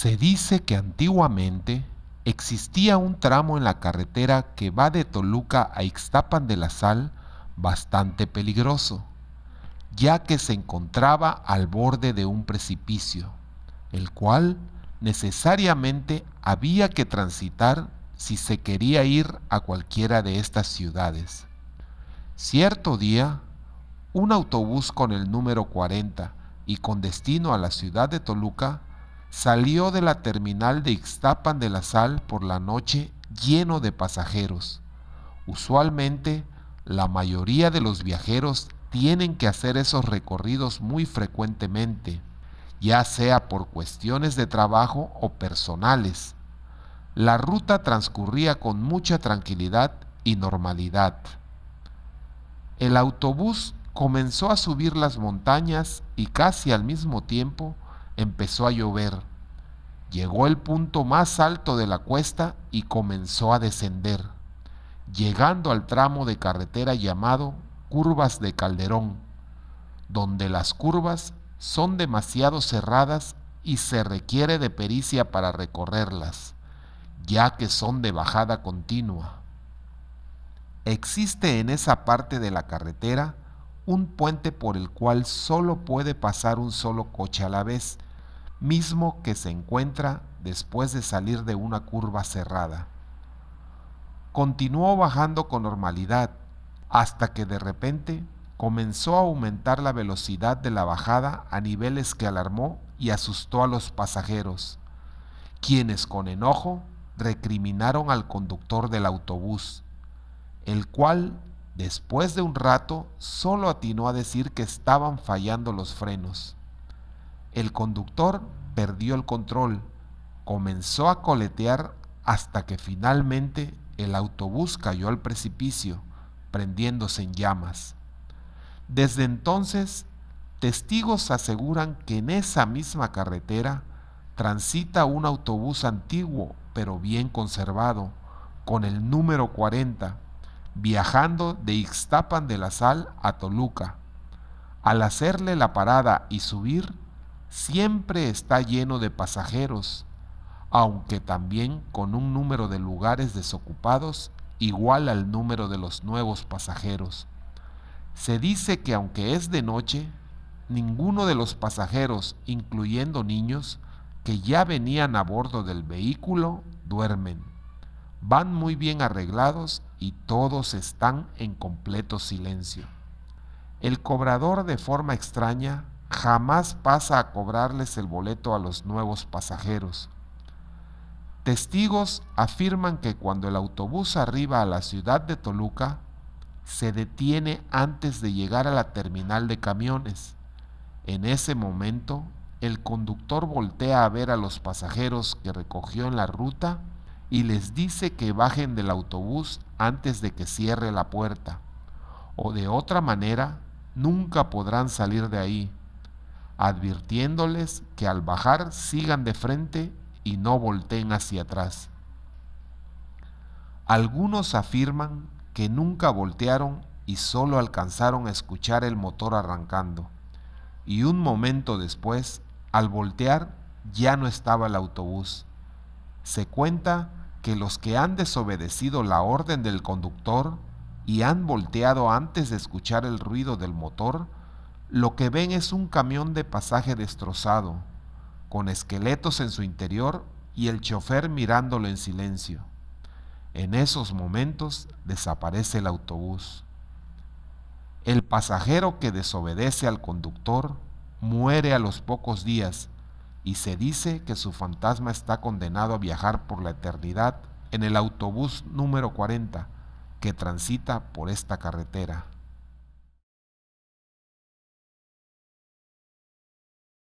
Se dice que antiguamente existía un tramo en la carretera que va de Toluca a Ixtapan de la Sal bastante peligroso, ya que se encontraba al borde de un precipicio, el cual necesariamente había que transitar si se quería ir a cualquiera de estas ciudades. Cierto día, un autobús con el número 40 y con destino a la ciudad de Toluca salió de la terminal de Ixtapan de la Sal por la noche lleno de pasajeros. Usualmente, la mayoría de los viajeros tienen que hacer esos recorridos muy frecuentemente, ya sea por cuestiones de trabajo o personales. La ruta transcurría con mucha tranquilidad y normalidad. El autobús comenzó a subir las montañas y casi al mismo tiempo empezó a llover. Llegó el punto más alto de la cuesta y comenzó a descender, llegando al tramo de carretera llamado Curvas de Calderón, donde las curvas son demasiado cerradas y se requiere de pericia para recorrerlas, ya que son de bajada continua. Existe en esa parte de la carretera un puente por el cual solo puede pasar un solo coche a la vez, mismo que se encuentra después de salir de una curva cerrada. Continuó bajando con normalidad hasta que de repente comenzó a aumentar la velocidad de la bajada a niveles que alarmó y asustó a los pasajeros, quienes con enojo recriminaron al conductor del autobús, el cual Después de un rato, solo atinó a decir que estaban fallando los frenos. El conductor perdió el control, comenzó a coletear hasta que finalmente el autobús cayó al precipicio, prendiéndose en llamas. Desde entonces, testigos aseguran que en esa misma carretera transita un autobús antiguo pero bien conservado, con el número 40, viajando de Ixtapan de la Sal a Toluca. Al hacerle la parada y subir, siempre está lleno de pasajeros, aunque también con un número de lugares desocupados igual al número de los nuevos pasajeros. Se dice que aunque es de noche, ninguno de los pasajeros, incluyendo niños, que ya venían a bordo del vehículo, duermen van muy bien arreglados y todos están en completo silencio. El cobrador de forma extraña jamás pasa a cobrarles el boleto a los nuevos pasajeros. Testigos afirman que cuando el autobús arriba a la ciudad de Toluca, se detiene antes de llegar a la terminal de camiones. En ese momento, el conductor voltea a ver a los pasajeros que recogió en la ruta y les dice que bajen del autobús antes de que cierre la puerta, o de otra manera nunca podrán salir de ahí, advirtiéndoles que al bajar sigan de frente y no volteen hacia atrás. Algunos afirman que nunca voltearon y solo alcanzaron a escuchar el motor arrancando, y un momento después, al voltear, ya no estaba el autobús. Se cuenta que los que han desobedecido la orden del conductor y han volteado antes de escuchar el ruido del motor, lo que ven es un camión de pasaje destrozado, con esqueletos en su interior y el chofer mirándolo en silencio. En esos momentos desaparece el autobús. El pasajero que desobedece al conductor muere a los pocos días y se dice que su fantasma está condenado a viajar por la eternidad en el autobús número 40 que transita por esta carretera.